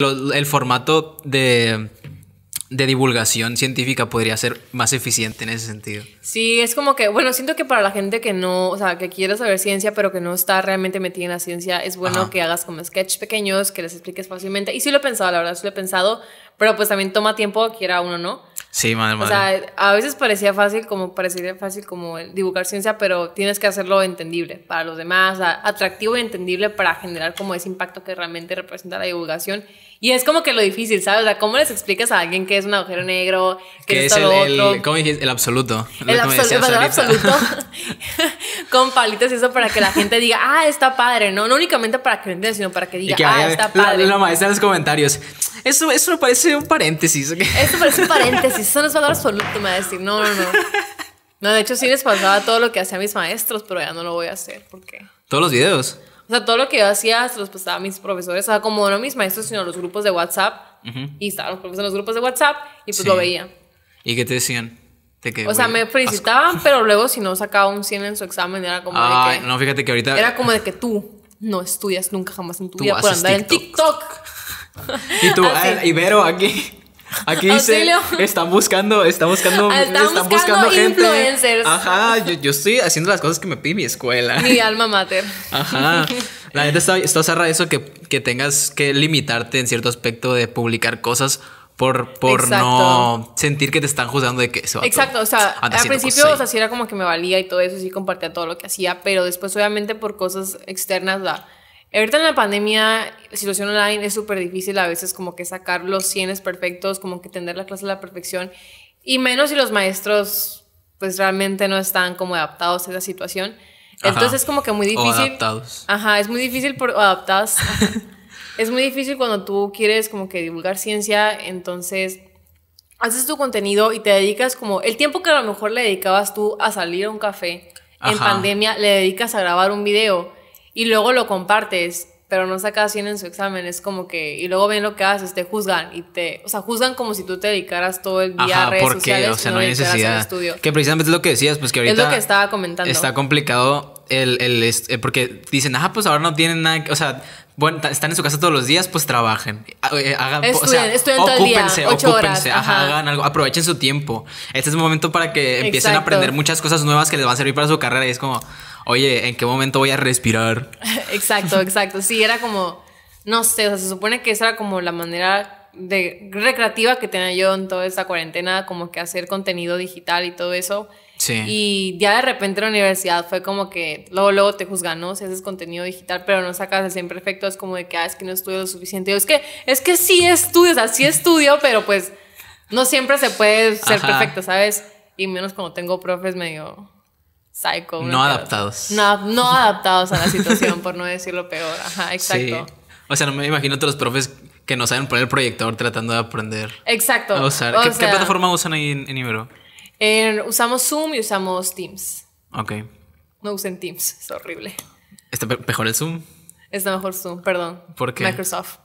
el formato de, divulgación científica podría ser más eficiente en ese sentido. Sí, es como que, bueno, siento que para la gente que no, o sea, que quiere saber ciencia, pero que no está realmente metida en la ciencia, es bueno que hagas como sketch pequeños, que les expliques fácilmente. Y sí lo he pensado, la verdad, sí lo he pensado, pero pues también toma tiempo, quiera uno, ¿no? Sí, madre, O sea, a veces parecía fácil como, parecería fácil como divulgar ciencia, pero tienes que hacerlo entendible para los demás, atractivo y entendible para generar como ese impacto que realmente representa la divulgación y es como que lo difícil, ¿sabes? O sea, ¿cómo les explicas a alguien que es un agujero negro? Que, es, todo el, El, ¿Cómo dijiste? El absoluto. El, absoluto, absoluto. con palitas y eso para que la gente diga, ah, está padre. No, no únicamente para que lo entiendan, sino para que diga, ah, está padre. La, la maestra en los comentarios. Eso, eso me parece un paréntesis. Esto parece un paréntesis. Eso no es valor absoluto, me va a decir. No, no, no. No, de hecho sí les pasaba todo lo que hacían mis maestros, pero ya no lo voy a hacer. ¿Por qué? ¿Todos los videos? O sea, todo lo que yo hacía se los pasaba a mis profesores, o sea, como no mis maestros, sino los grupos de WhatsApp. Y estaban los profesores en los grupos de WhatsApp y pues lo veía. ¿Y qué te decían? Que, o sea, me felicitaban, pero luego si no sacaba un 100 en su examen era como de que... no, fíjate que ahorita... Era como de que tú no estudias nunca jamás en tu vida por andar en TikTok. y tú, ah, Ibero, aquí. Aquí dice, están buscando, están buscando, ah, están, buscando, influencers. Ajá, yo, estoy haciendo las cosas que me pide mi escuela. Mi alma mater. Ajá. La gente está, está cerrada eso que, que tengas que limitarte en cierto aspecto de publicar cosas por, por no sentir que te están juzgando de que eso. Exacto, o sea, al principio, o sea, sí era como que me valía y todo eso, sí compartía todo lo que hacía, pero después obviamente por cosas externas, la Ahorita en la pandemia, la situación online es súper difícil a veces como que sacar los cienes perfectos, como que tener la clase a la perfección, y menos si los maestros pues realmente no están como adaptados a esa situación. Entonces es como que muy difícil. O adaptados. Ajá, es muy difícil por o adaptados. es muy difícil cuando tú quieres como que divulgar ciencia, entonces haces tu contenido y te dedicas como el tiempo que a lo mejor le dedicabas tú a salir a un café en pandemia, le dedicas a grabar un video y luego lo compartes, pero no sacas 100 en su examen, es como que, y luego ven lo que haces, te juzgan y te, o sea, juzgan como si tú te dedicaras todo el día a redes porque, o sea, no, hay necesidad. Que precisamente es lo que decías, pues que ahorita... Es lo que estaba comentando. Está complicado el, el, este, porque dicen, ajá, pues ahora no tienen nada, o sea, bueno, están en su casa todos los días, pues trabajen. Ah, eh, hagan, o sea, ocúpense, día, ocúpense, hagan algo, aprovechen su tiempo. Este es el momento para que empiecen a aprender muchas cosas nuevas que les van a servir para su carrera. Y es como, oye, ¿en qué momento voy a respirar? exacto, exacto. Sí, era como, no sé, o sea, se supone que esa era como la manera de recreativa que tenía yo en toda esta cuarentena, como que hacer contenido digital y todo eso. Y ya de repente la universidad fue como que luego, luego te juzgan, ¿no? Si haces contenido digital, pero no sacas el 100 perfecto, es como de que, ah, es que no estudio lo suficiente. es que, es que sí estudio, o sí estudio, pero pues no siempre se puede ser perfecto, ¿sabes? Y menos cuando tengo profes medio psycho. No adaptados. No, no adaptados a la situación, por no decir lo peor. Ajá, exacto. O sea, no me imagino otros profes que no saben poner el proyector tratando de aprender. Exacto. A ¿Qué, plataforma usan ahí en, Ibero? usamos Zoom y usamos Teams. Ok. No usen Teams, es horrible. ¿Está mejor el Zoom? Está mejor Zoom, perdón. ¿Por qué? Microsoft.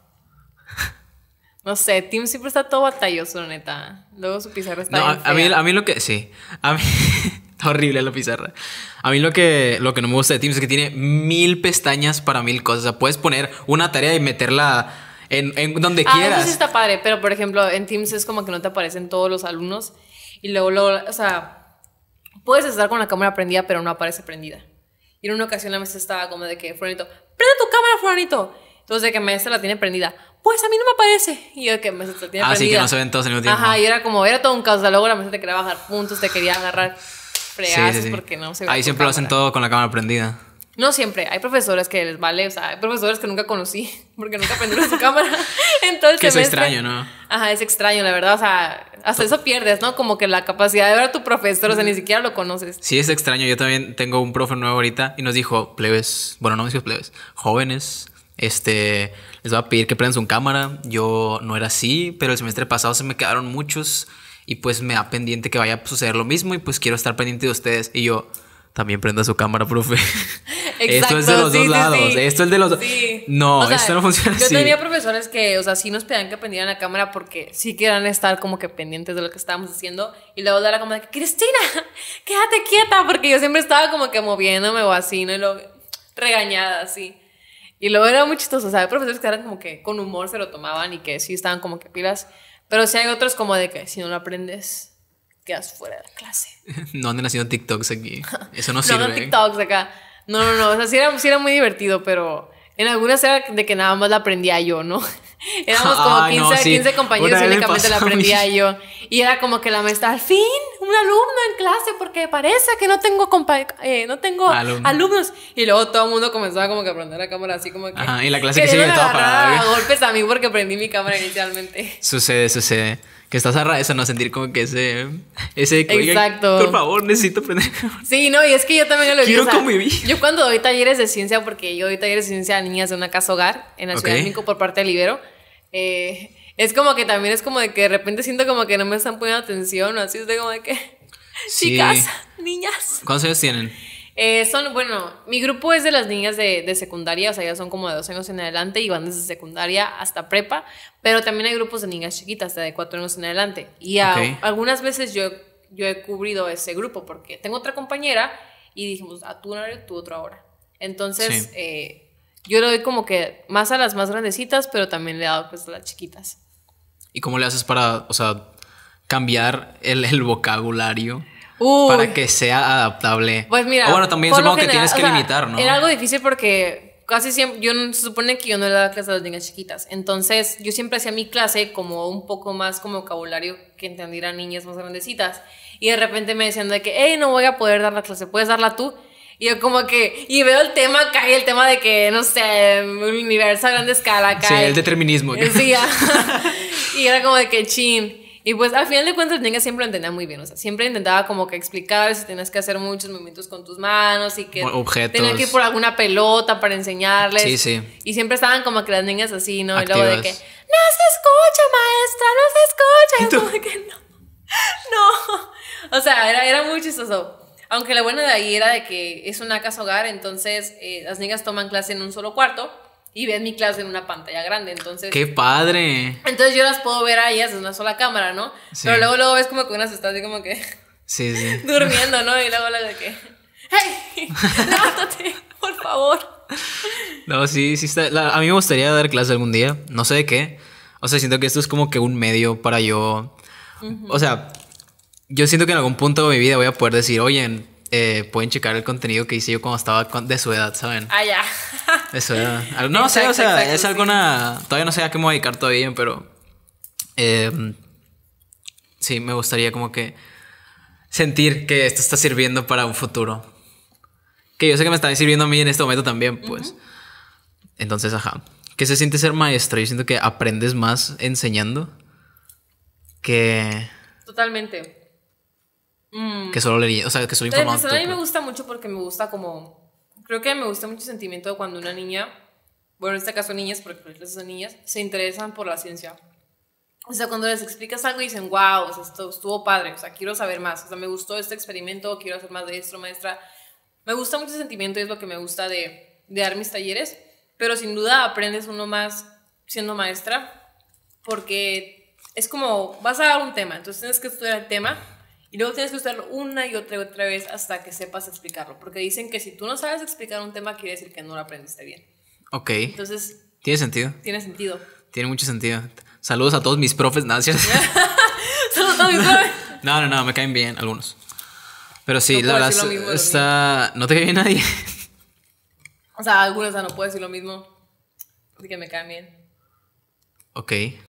No sé, Teams siempre está todo batalloso, neta. Luego su pizarra está. No, a, mí, lo que. Sí. A mí. horrible la pizarra. A mí lo que, lo que no me gusta de Teams es que tiene mil pestañas para mil cosas. O sea, puedes poner una tarea y meterla en, en donde ah, quieras. Eso sí está padre, pero por ejemplo, en Teams es como que no te aparecen todos los alumnos y luego, o sea, puedes estar con la cámara prendida, pero no aparece prendida. Y en una ocasión la mesa estaba como de que, Fulanito, prende tu cámara, Fulanito. Entonces, de que maestra la tiene prendida. Pues a mí no me aparece. Y yo, de que maestra la tiene ah, prendida. Así que no se ven todos en mismo tiempo. Ajá, y era como, era todo un caos. luego la maestra te quería bajar puntos, te quería agarrar fregazos porque no se ve Ahí siempre lo hacen todo con la cámara prendida. No siempre, hay profesores que les vale, o sea, hay profesores que nunca conocí porque nunca prendieron su cámara. Entonces, que es extraño, ¿no? Ajá, es extraño, la verdad, o sea, hasta eso pierdes, ¿no? Como que la capacidad de ver a tu profesor, o sea, ni siquiera lo conoces. Sí, es extraño, yo también tengo un profe nuevo ahorita y nos dijo, plebes, bueno, no me dijo plebes, jóvenes, este, les va a pedir que prendan su cámara, yo no era así, pero el semestre pasado se me quedaron muchos y pues me da pendiente que vaya a suceder lo mismo y pues quiero estar pendiente de ustedes y yo también prenda su cámara, profe. esto es de los dos lados. Esto es de los. No, esto no funciona así. Yo tenía profesores que, o sea, sí nos pedían que prendieran la cámara porque sí querían estar como que pendientes de lo que estábamos haciendo. Y luego de la Cristina, quédate quieta, porque yo siempre estaba como que moviéndome o así, ¿no? Y luego regañada, así. Y luego era muy chistoso. O sea, hay profesores que eran como que con humor se lo tomaban y que sí estaban como que pilas. Pero sí hay otros como de que si no lo aprendes, fuera de la clase. No anden haciendo TikToks aquí. Eso no, sirve. No ¿eh? TikToks acá. No, no, no. O sea, sí era, sí era muy divertido, pero en algunas era de que nada más la aprendía yo, ¿no? Éramos como 15, 15, compañeros y únicamente la aprendía yo. Y era como que la maestra, al fin, un alumno en clase, porque parece que no tengo, eh, no tengo alumnos. Y luego todo el mundo comenzaba como que a prender la cámara así como que... Ajá, y la clase que, que sigue estaba A golpes a mí porque prendí mi cámara inicialmente. Sucede, sucede que estás a ¿no? Sentir como que ese. ese Exacto. por favor, necesito aprender. Sí, no, y es que yo también lo Quiero Yo cuando doy talleres de ciencia, porque yo doy talleres de ciencia a niñas de una casa hogar en la Ciudad de por parte de Libero, eh, es como que también es como de que de repente siento como que no me están poniendo atención, o así es como de que. Chicas, niñas. ¿Cuántos años tienen? Eh, son, bueno, mi grupo es de las niñas de, de, secundaria, o sea, ya son como de dos años en adelante y van desde secundaria hasta prepa, pero también hay grupos de niñas chiquitas, de cuatro años en adelante. Y algunas veces yo, yo he cubrido ese grupo porque tengo otra compañera y dijimos, a ah, tú tu hora tú otra hora. Entonces, eh, yo le doy como que más a las más grandecitas, pero también le he dado pues a las chiquitas. ¿Y cómo le haces para, o sea, cambiar el, el vocabulario? para que sea adaptable. Pues mira, bueno, también supongo que tienes que limitar, ¿no? Era algo difícil porque casi siempre, yo se supone que yo no le daba clases a las niñas chiquitas, entonces yo siempre hacía mi clase como un poco más como vocabulario que entendieran niñas más grandecitas y de repente me decían de que, hey, no voy a poder dar la clase, puedes darla tú. Y yo como que, y veo el tema cae el tema de que, no sé, un universo a gran escala cae. Sí, el determinismo. y era como de que, chin. Y pues al final de cuentas Jenga siempre lo entendía muy bien, o sea, siempre intentaba como que explicar si tenías que hacer muchos movimientos con tus manos y que tenías que ir por alguna pelota para enseñarles. Sí, sí. Y siempre estaban como que las niñas así, ¿no? Y luego de que, no se escucha, maestra, no se escucha. Y como que no. no. O sea, era, era muy chistoso. Aunque la buena de ahí era de que es una casa hogar, entonces eh, las niñas toman clase en un solo cuarto y ves mi clase en una pantalla grande, entonces... ¡Qué padre! Entonces yo las puedo ver a ellas en una sola cámara, ¿no? Sí. Pero luego, luego ves como que unas están así como que... Sí, sí. durmiendo, ¿no? Y luego la de que... ¡Hey! ¡Levántate! ¡Por favor! No, sí, sí está... a mí me gustaría dar clase algún día, no sé de qué. O sea, siento que esto es como que un medio para yo... O sea, yo siento que en algún punto de mi vida voy a poder decir, oye, eh, pueden checar el contenido que hice yo cuando estaba de su edad, ¿saben? Ah, ya. De su edad. No sé, o sea, es alguna. Todavía no sé a qué me voy a dedicar todavía, pero. Eh, sí, me gustaría como que sentir que esto está sirviendo para un futuro. Que yo sé que me está sirviendo a mí en este momento también, pues. Entonces, ajá. ¿Qué se siente ser maestro? Yo siento que aprendes más enseñando que... Totalmente. Mm. Que solo leí, o sea, que solo informaba. a mí me pues. gusta mucho porque me gusta como. Creo que me gusta mucho el sentimiento de cuando una niña, bueno, en este caso niñas, porque son niñas, se interesan por la ciencia. O sea, cuando les explicas algo y dicen, wow, esto estuvo padre, o sea, quiero saber más, o sea, me gustó este experimento, quiero hacer más de esto, maestra. Me gusta mucho ese sentimiento y es lo que me gusta de, de dar mis talleres, pero sin duda aprendes uno más siendo maestra, porque es como, vas a dar un tema, entonces tienes que estudiar el tema y luego tienes que usarlo una y otra y otra vez hasta que sepas explicarlo. Porque dicen que si tú no sabes explicar un tema, quiere decir que no lo aprendiste bien. Ok. Entonces. Tiene sentido. Tiene sentido. Tiene mucho sentido. Saludos a todos mis profes, Nancy. Saludos a todos mis profes. No, no, no, me caen bien algunos. Pero sí, la verdad, está... no te cae bien nadie. O sea, algunos, no puedo decir lo mismo. Así que me caen bien. Ok.